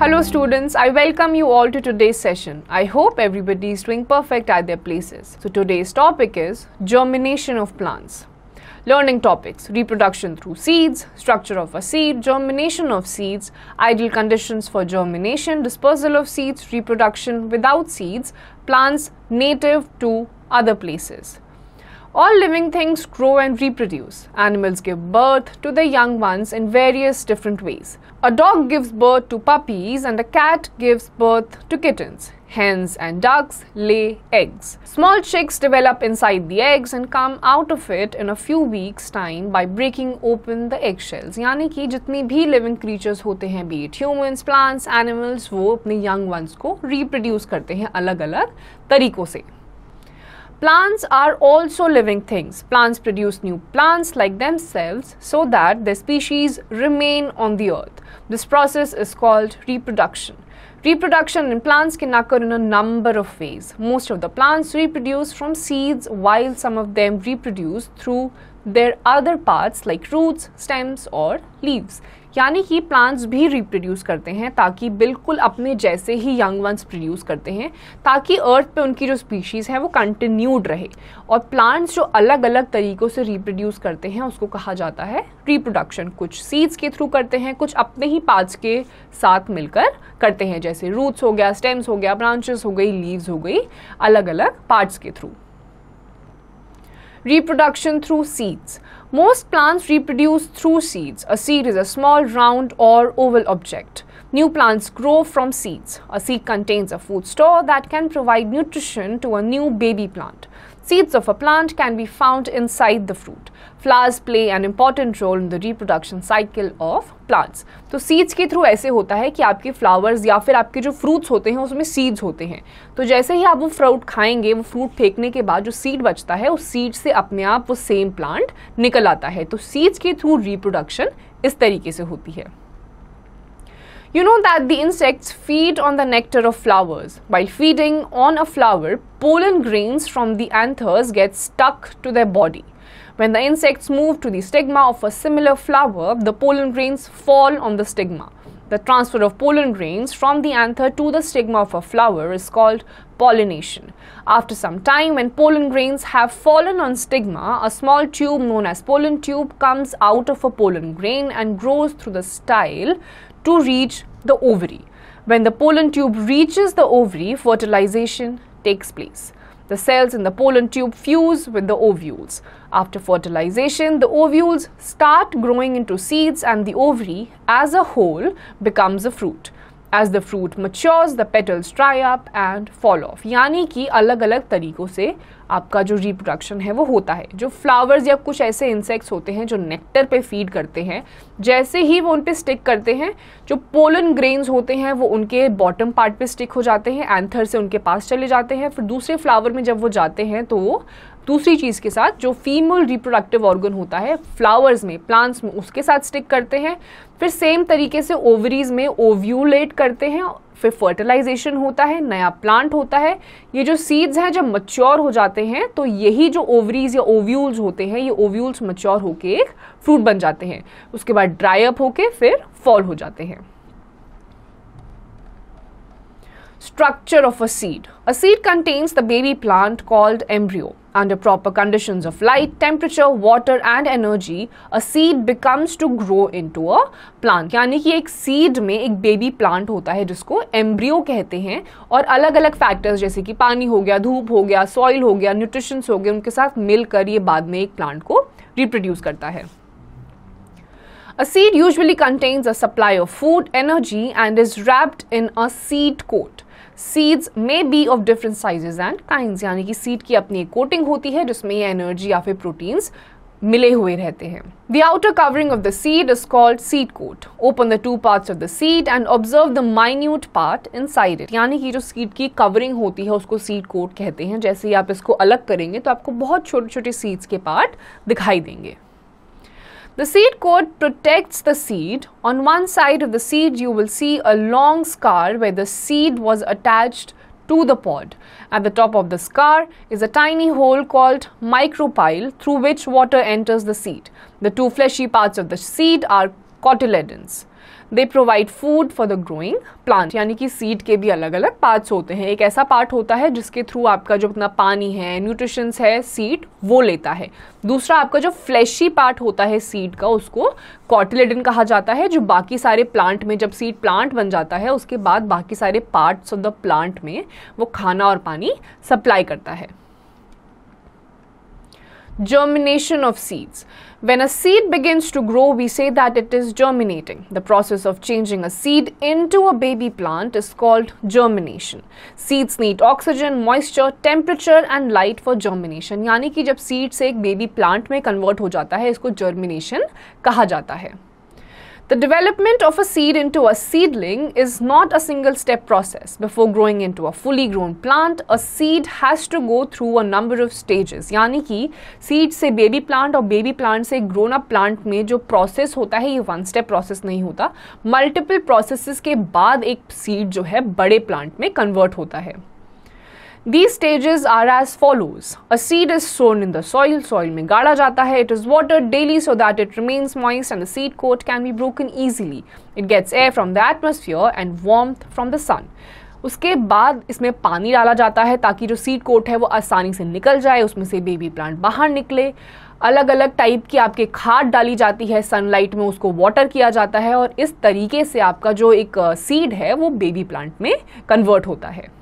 Hello students, I welcome you all to today's session. I hope everybody is doing perfect at their places. So today's topic is germination of plants. Learning topics, reproduction through seeds, structure of a seed, germination of seeds, ideal conditions for germination, dispersal of seeds, reproduction without seeds, plants native to other places. All living things grow and reproduce. Animals give birth to their young ones in various different ways. A dog gives birth to puppies and a cat gives birth to kittens. Hens and ducks lay eggs. Small chicks develop inside the eggs and come out of it in a few weeks time by breaking open the eggshells. यानी कि जितने भी living creatures होते हैं be it humans, plants, animals वो अपने young ones को reproduce करते हैं अलग अलग तरीकों से Plants are also living things. Plants produce new plants like themselves so that their species remain on the earth. This process is called reproduction. Reproduction in plants can occur in a number of ways. Most of the plants reproduce from seeds, while some of them reproduce through their other parts like roots, stems, or leaves. यानी कि plants भी reproduce करते हैं ताकि बिल्कुल अपने जैसे ही young ones produce करते हैं ताकि अर्थ पे उनकी जो स्पीशीज़ है वो कंटिन्यूड रहे और प्लांट्स जो अलग अलग तरीक़ों से रिप्रोड्यूस करते हैं उसको कहा जाता है रिप्रोडक्शन कुछ सीड्स के थ्रू करते हैं कुछ अपने ही पार्ट्स के साथ मिलकर करते हैं जैसे रूट्स हो गया स्टेम्स हो गया ब्रांचेस हो गई लीव्स हो गई अलग अलग पार्ट्स के through reproduction through seeds. Most plants reproduce through seeds. A seed is a small, round, or oval object. New plants grow from seeds. A seed contains a food store that can provide nutrition to a new baby plant. Seeds of a plant can be found inside the fruit. Flowers play an important role in the reproduction cycle of plants तो seeds के through ऐसे होता है कि आपके flowers या फिर आपके जो फ्रूट्स होते हैं उसमें सीड्स होते हैं तो जैसे ही आप वो फ्रूट खाएंगे वो फ्रूट फेंकने के बाद जो सीड बचता है उस सीड से अपने आप वो सेम प्लांट निकल आता है तो सीड्स के थ्रू रिप्रोडक्शन इस तरीके से होती है you know that the insects feed on the nectar of flowers by feeding on a flower pollen grains from the anthers get stuck to the body When the insects move to the stigma of a similar flower, the pollen grains fall on the stigma. The transfer of pollen grains from the anther to the stigma of a flower is called pollination. After some time, when pollen grains have fallen on stigma, a small tube known as pollen tube comes out of a pollen grain and grows through the style to reach the ovary. When the pollen tube reaches the ovary, fertilization takes place. The cells in the pollen tube fuse with the ovules. After fertilization, the ovules start growing into seeds and the ovary as a whole becomes a fruit. As the fruit matures, the petals dry up and fall off. यानी कि अलग अलग तरीकों से आपका जो reproduction है वो होता है जो फ्लावर्स या कुछ ऐसे इंसेक्ट्स होते हैं जो नेक्टर पे फीड करते हैं जैसे ही वो उन पर स्टिक करते हैं जो पोलन ग्रेन्स होते हैं वो उनके बॉटम पार्ट पे स्टिक हो जाते हैं एंथर से उनके पास चले जाते हैं फिर दूसरे फ्लावर में जब वो जाते हैं तो वो दूसरी चीज़ के साथ जो फीमेल रिप्रोडक्टिव ऑर्गन होता है फ्लावर्स में प्लांट्स में उसके साथ स्टिक करते हैं फिर सेम तरीके से ओवरीज में ओव्यूलेट करते हैं फिर फर्टिलाइजेशन होता है नया प्लांट होता है ये जो सीड्स हैं जब मच्योर हो जाते हैं तो यही जो ओवरीज या ओव्यूल्स होते हैं ये ओव्यूल्स मच्योर होके एक फ्रूट बन जाते हैं उसके बाद ड्राई अप होके फिर फॉल हो जाते हैं structure of a seed a seed contains the baby plant called embryo Under proper conditions of light, temperature, water and energy, a seed becomes to grow into a plant. यानी कि एक seed में एक baby plant होता है जिसको embryo कहते हैं और अलग अलग factors जैसे कि पानी हो गया धूप हो गया soil हो गया nutrition हो गए उनके साथ मिलकर ये बाद में एक plant को reproduce करता है A seed usually contains a supply of food, energy and is wrapped in a seed coat. Seeds में be of different sizes and kind यानी कि सीड की अपनी एक कोटिंग होती है जिसमें ये एनर्जी या फिर प्रोटीन्स मिले हुए रहते हैं the outer covering of the seed is called seed coat open the two parts of the seed and observe the minute part inside it यानी कि जो सीड की कवरिंग होती है उसको सीड कोट कहते हैं जैसे ही आप इसको अलग करेंगे तो आपको बहुत छोटे छोटे सीड्स के पार्ट दिखाई देंगे The seed coat protects the seed. On one side of the seed, you will see a long scar where the seed was attached to the pod. At the top of the scar is a tiny hole called micropyle through which water enters the seed. The two fleshy parts of the seed are cotyledons. They provide food for the growing plant यानी कि seed के भी अलग अलग parts होते हैं एक ऐसा पार्ट होता है जिसके थ्रू आपका जो अपना पानी है न्यूट्रिशंस है सीड वो लेता है दूसरा आपका जो फ्लैशी पार्ट होता है सीड का उसको कॉटिलेडन कहा जाता है जो बाकी सारे प्लांट में जब सीड प्लांट बन जाता है उसके बाद बाकी सारे पार्ट्स ऑफ द प्लांट में वो खाना और पानी सप्लाई करता है germination of seeds. When a seed begins to grow, we say that it is germinating. The process of changing a seed into a baby plant is called germination. Seeds need oxygen, moisture, temperature and light for germination. यानी कि जब seed से एक baby plant में convert हो जाता है इसको germination कहा जाता है The development of a seed into a seedling is not a single step process. Before growing into a fully grown plant, a seed has to go through a number of stages. यानी कि seed से baby plant और baby plant से grown up plant में जो process होता है ये one step process नहीं होता Multiple processes के बाद एक seed जो है बड़े plant में convert होता है these stages are as follows A seed is sown in the soil, soil में गाड़ा जाता है it is watered daily so that it remains moist and the seed coat can be broken easily. It gets air from the atmosphere and warmth from the sun उसके बाद इसमें पानी डाला जाता है ताकि जो सीड कोट है वो आसानी से निकल जाए उसमें से बेबी प्लांट बाहर निकले अलग अलग टाइप की आपके खाद डाली जाती है सनलाइट में उसको वाटर किया जाता है और इस तरीके से आपका जो एक सीड uh, है वो बेबी प्लांट में कन्वर्ट होता है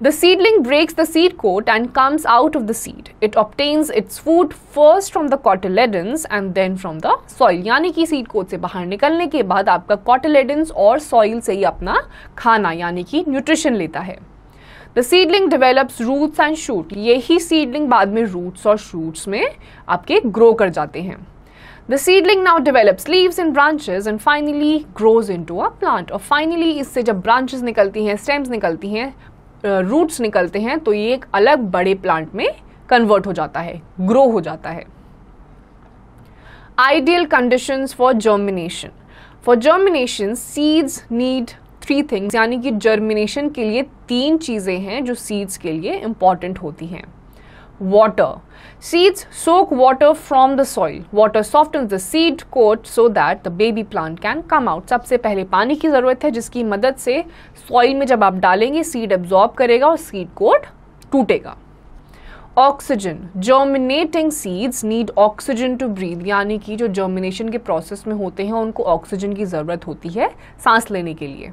The seedling breaks the seed coat and comes out of the seed. It obtains its food first from the cotyledons and then from the soil. यानी कि seed coat से बाहर निकलने के बाद आपका cotyledons और soil से ही अपना खाना यानी कि nutrition लेता The seedling develops roots and shoot. यही seedling बाद में roots और shoots में आपके grow कर जाते हैं The seedling now develops leaves and branches and finally grows into a plant. और finally इससे जब branches निकलती हैं stems निकलती हैं रूट्स निकलते हैं तो ये एक अलग बड़े प्लांट में कन्वर्ट हो जाता है ग्रो हो जाता है ideal condition for germination for germination seeds need three things यानी कि जर्मिनेशन के लिए तीन चीज़ें हैं जो सीड्स के लिए इंपॉर्टेंट होती हैं water. Seeds soak water from the soil. Water softens the seed coat so that the baby plant can come out. sabse pehle pani ki zarurat hai jiski madad se soil mein jab aap dalenge seed absorb karega aur seed coat tootega oxygen germinating seeds need oxygen to breathe यानी कि जो germination के process में होते हैं उनको oxygen की ज़रूरत होती है सांस लेने के लिए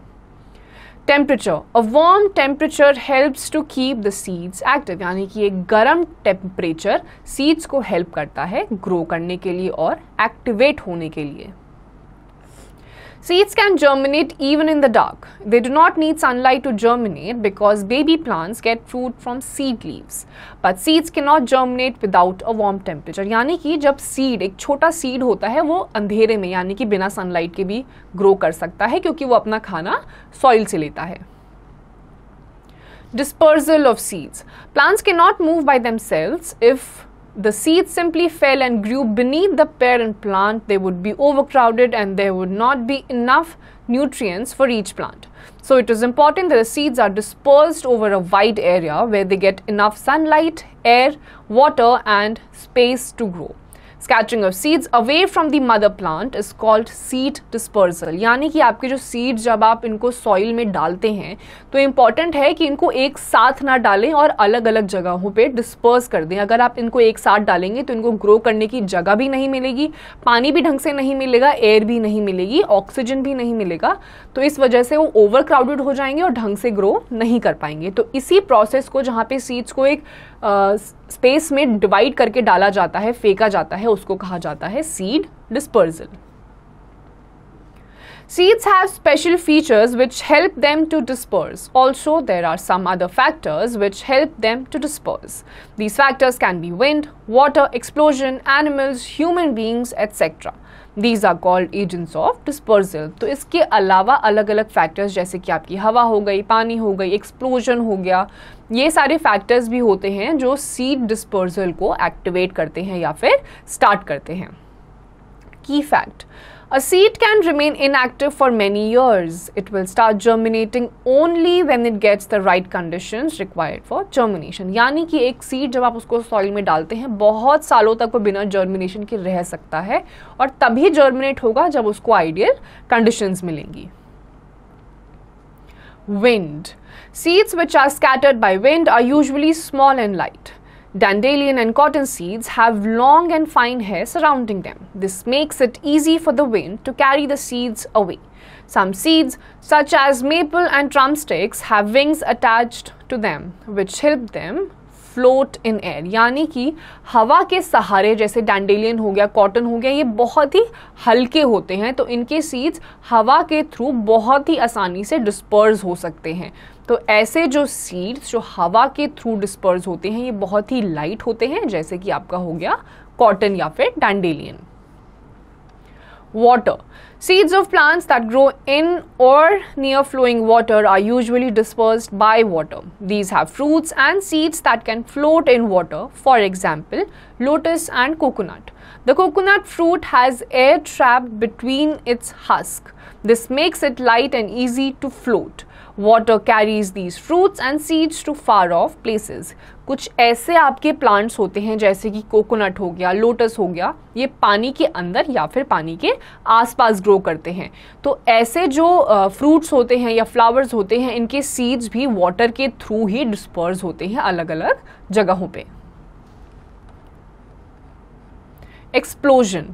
temperature a warm temperature helps to keep the seeds active यानी कि एक गर्म टेम्परेचर सीड्स को हेल्प करता है ग्रो करने के लिए और एक्टिवेट होने के लिए Seeds can germinate even in the dark. They do not need sunlight to germinate because baby plants get fruit from seed leaves. But seeds cannot germinate without a warm temperature. यानी कि जब seed एक छोटा seed होता है वो अंधेरे में यानी कि बिना sunlight के भी grow कर सकता है क्योंकि वो अपना खाना soil से लेता है Dispersal of seeds. Plants cannot move by themselves if the seeds simply fell and grew beneath the parent plant, they would be overcrowded and there would not be enough nutrients for each plant. So, it is important that the seeds are dispersed over a wide area where they get enough sunlight, air, water, and space to grow. Scattering of seeds away from the mother plant is called seed dispersal यानी कि आपके जो seed जब आप इनको soil में डालते हैं तो इम्पॉर्टेंट है कि इनको एक साथ ना डालें और अलग अलग जगहों पे डिस्पर्स कर दें अगर आप इनको एक साथ डालेंगे तो इनको ग्रो करने की जगह भी नहीं मिलेगी पानी भी ढंग से नहीं मिलेगा एयर भी नहीं मिलेगी ऑक्सीजन भी नहीं मिलेगा तो इस वजह से वो ओवर क्राउडेड हो जाएंगे और ढंग से ग्रो नहीं कर पाएंगे तो इसी प्रोसेस को जहाँ पे सीड्स को एक आ, स्पेस में डिवाइड करके डाला जाता है फेंका जाता है उसको कहा जाता है seed dispersal Seeds have special features which help them to disperse. Also, there are some other factors which help them to disperse. These factors can be wind, water, explosion, animals, human beings, etc. These are called agents of dispersal तो इसके अलावा अलग अलग factors जैसे कि आपकी हवा हो गई पानी हो गई एक्सप्लोजन हो गया ये सारे फैक्टर्स भी होते हैं जो सीड डिस्पर्जल को एक्टिवेट करते हैं या फिर स्टार्ट करते हैं की fact A seed can remain inactive for many years. It will start germinating only when it gets the right conditions required for germination. यानी कि एक seed जब आप उसको soil में डालते हैं बहुत सालों तक वो बिना germination के रह सकता है और तभी germinate होगा जब उसको ideal conditions मिलेंगी Wind. Seeds which are scattered by wind are usually small and light. Dandelion and cotton seeds have long and fine hair surrounding them. This makes it easy for the wind to carry the seeds away. Some seeds, such as maple and drumsticks, have wings attached to them, which help them float in air. यानी कि हवा के सहारे जैसे dandelion हो गया cotton हो गया ये बहुत ही हल्के होते हैं तो इनके seeds हवा के through बहुत ही आसानी से disperse हो सकते हैं तो ऐसे जो सीड्स जो हवा के थ्रू डिस्पर्स होते हैं ये बहुत ही लाइट होते हैं जैसे कि आपका हो गया कॉटन या फिर dandelion water. Seeds of plants that grow in or near flowing water are usually dispersed by water. These have fruits and seeds that can float in water, for example, lotus and coconut. The coconut fruit has air trapped between its husk. This makes it light and easy to float. Water carries these fruits and seeds to far off places कुछ ऐसे आपके plants होते हैं जैसे कि coconut हो गया lotus हो गया ये पानी के अंदर या फिर पानी के आसपास ग्रो करते हैं तो ऐसे जो फ्रूट्स होते हैं या फ्लावर्स होते हैं इनके सीड्स भी वाटर के थ्रू ही डिस्पर्स होते हैं अलग अलग जगहों पे explosion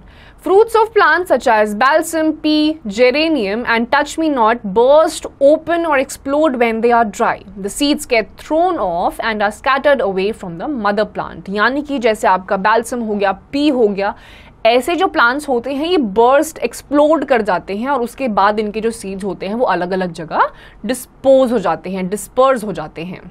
Fruits of plants such as balsam, pea, geranium, and touch me not burst open or explode when they are dry. The seeds get thrown off and are scattered away from the mother plant. यानी कि जैसे आपका balsam हो गया, pea हो गया, ऐसे जो plants होते हैं ये burst explode कर जाते हैं और उसके बाद इनके जो seeds होते हैं वो अलग अलग जगह dispose हो जाते हैं disperse हो जाते हैं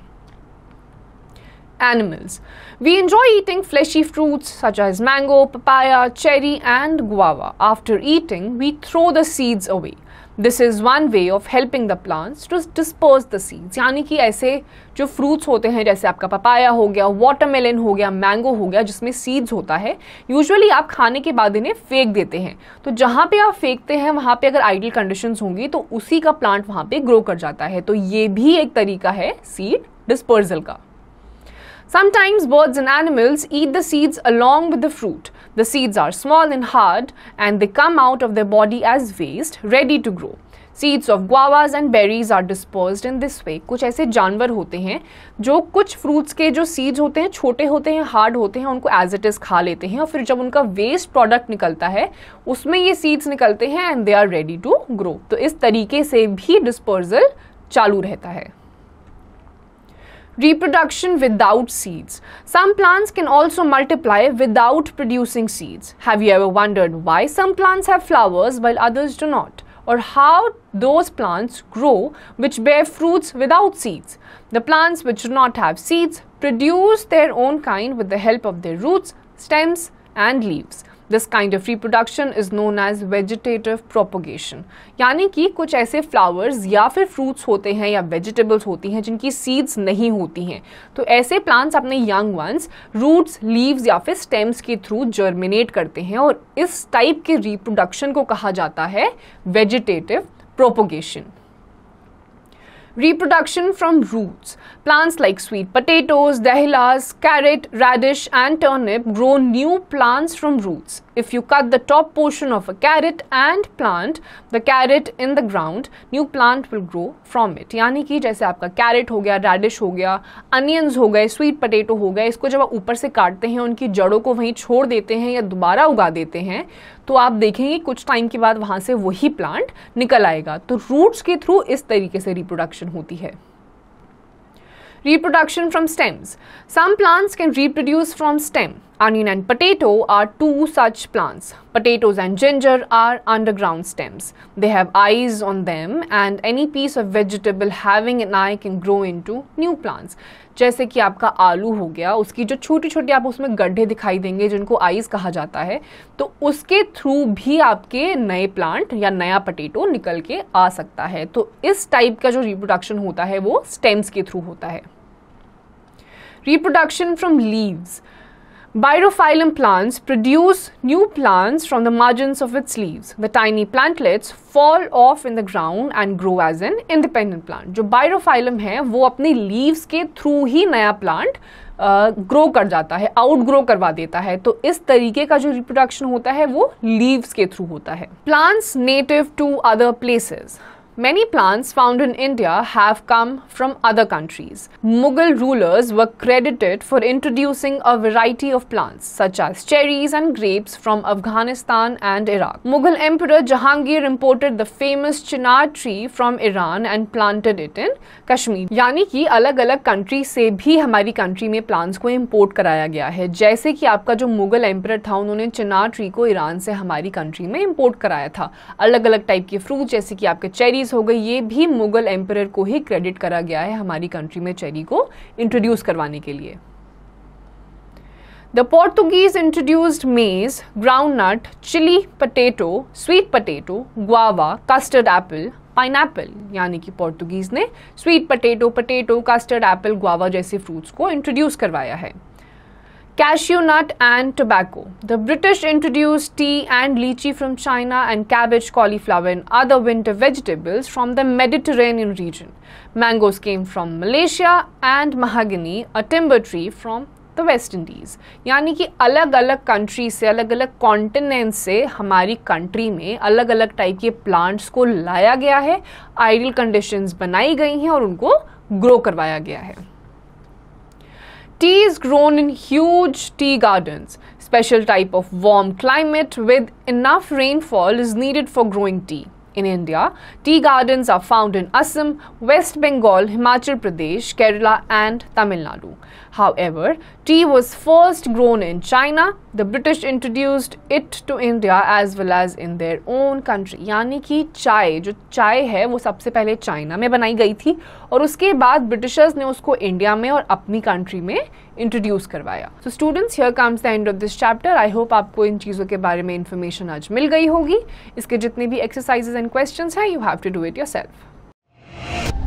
animals. We enjoy eating fleshy fruits such as mango, papaya, cherry, and guava. After eating, we throw the seeds away. This is one way of helping the plants to disperse the seeds. यानी कि ऐसे जो fruits होते हैं जैसे आपका papaya हो गया watermelon हो गया mango हो गया जिसमें seeds होता है usually आप खाने के बाद इन्हें फेंक देते हैं तो जहाँ पे आप फेंकते हैं वहाँ पे अगर ideal conditions होंगी तो उसी का plant वहाँ पे grow कर जाता है तो ये भी एक तरीका है seed dispersal का Sometimes birds and animals eat the seeds along with the fruit. The seeds are small and hard and they come out of their body as waste, ready to grow. Seeds of guavas and berries are dispersed in this way कुछ ऐसे जानवर होते हैं जो कुछ fruits के जो seeds होते हैं छोटे होते हैं हार्ड होते हैं उनको एज इट इज़ खा लेते हैं और फिर जब उनका वेस्ट प्रोडक्ट निकलता है उसमें ये सीड्स निकलते हैं and they are ready to grow तो इस तरीके से भी डिस्पोजल चालू रहता है reproduction without seeds. Some plants can also multiply without producing seeds. Have you ever wondered why some plants have flowers while others do not? Or how those plants grow which bear fruits without seeds? The plants which do not have seeds produce their own kind with the help of their roots, stems, and leaves. This kind of reproduction is known as vegetative propagation यानी कि कुछ ऐसे flowers या फिर fruits होते हैं या vegetables होती हैं जिनकी सीड्स नहीं होती हैं तो ऐसे प्लांट्स अपने यंग वंस रूट्स लीव्स या फिर स्टेम्स के थ्रू जर्मिनेट करते हैं और इस टाइप के रिप्रोडक्शन को कहा जाता है vegetative propagation Reproduction from roots. Plants like sweet potatoes, dahilas, carrot, radish, and turnip grow new plants from roots. If you cut the top portion of a carrot and plant the carrot in the ground, new plant will grow from it. यानी कि जैसे आपका carat हो गया reddish हो गया onions हो गए स्वीट पटेटो हो गए इसको जब आप ऊपर से काटते हैं उनकी जड़ों को वहीं छोड़ देते हैं या दोबारा उगा देते हैं तो आप देखेंगे कुछ टाइम के बाद वहां से वही प्लांट निकल आएगा तो रूट्स के थ्रू इस तरीके से रिप्रोडक्शन होती है Reproduction from stems. Some plants can reproduce from stem. Onion and potato are two such plants. Potatoes and ginger are underground stems. They have eyes on them and any piece of vegetable having an eye can grow into new plants. जैसे कि आपका आलू हो गया उसकी जो छोटी छोटी आप उसमें गड्ढे दिखाई देंगे जिनको आईज कहा जाता है तो उसके थ्रू भी आपके नए प्लांट या नया पटेटो निकल के आ सकता है तो इस टाइप का जो रिप्रोडक्शन होता है वो स्टेम्स के थ्रू होता है reproduction from leaves. Birophyllum plants produce new plants from the margins of its leaves. The tiny plantlets fall off in the ground and grow as an independent plant. जो birophyllum है वो अपने leaves के through ही नया plant grow कर जाता है out grow करवा देता है तो इस तरीके का जो रिप्रोडक्शन होता है वो लीव्स के थ्रू होता है plants native to other places Many plants found in India have come from other countries. Mughal rulers were credited for introducing a variety of plants, such as cherries and grapes from Afghanistan and Iraq. Mughal Emperor Jahangir imported the famous chinar tree from Iran and planted it in Kashmir. यानी कि अलग अलग country से भी हमारी country में plants को import कराया गया है जैसे कि आपका जो Mughal emperor था उन्होंने chinar tree को Iran से हमारी country में import कराया था अलग अलग type के fruit जैसे कि आपके cherries चीज़ हो गई ये भी मुगल एम्पर को ही क्रेडिट करा गया है हमारी कंट्री में चेरी को इंट्रोड्यूस करवाने के लिए the Portuguese introduced maize groundnut chilli potato sweet potato guava custard apple pineapple यानी कि पोर्तुगीज ने sweet potato potato custard apple guava जैसे फ्रूट्स को इंट्रोड्यूस करवाया है cashew nut and tobacco. The British introduced tea and lychee from China and cabbage, cauliflower and other winter vegetables from the Mediterranean region. Mangoes came from Malaysia and mahogany, a timber tree from the west indies yani ki alag alag country se alag alag continent se hamari country mein alag alag type ke plants ko laya gaya hai ideal conditions banayi gayi hain aur unko grow karwaya gaya hai Tea is grown in huge tea gardens. Special type of warm climate with enough rainfall is needed for growing tea. In India, tea gardens are found in Assam, West Bengal, Himachal Pradesh, Kerala and Tamil Nadu. However, tea was first grown in China. The British introduced it to India as well as in their own country. यानी कि चाय जो चाय है वो सबसे पहले China में बनाई गई थी और उसके बाद ब्रिटिशर्स ने उसको इंडिया में और अपनी कंट्री में इंट्रोड्यूस करवाया so students here comes the end of this chapter I hope आपको इन चीज़ों के बारे में इन्फॉर्मेशन आज मिल गई होगी इसके जितने भी एक्सरसाइजेज एंड क्वेश्चन हैं you have to do it your self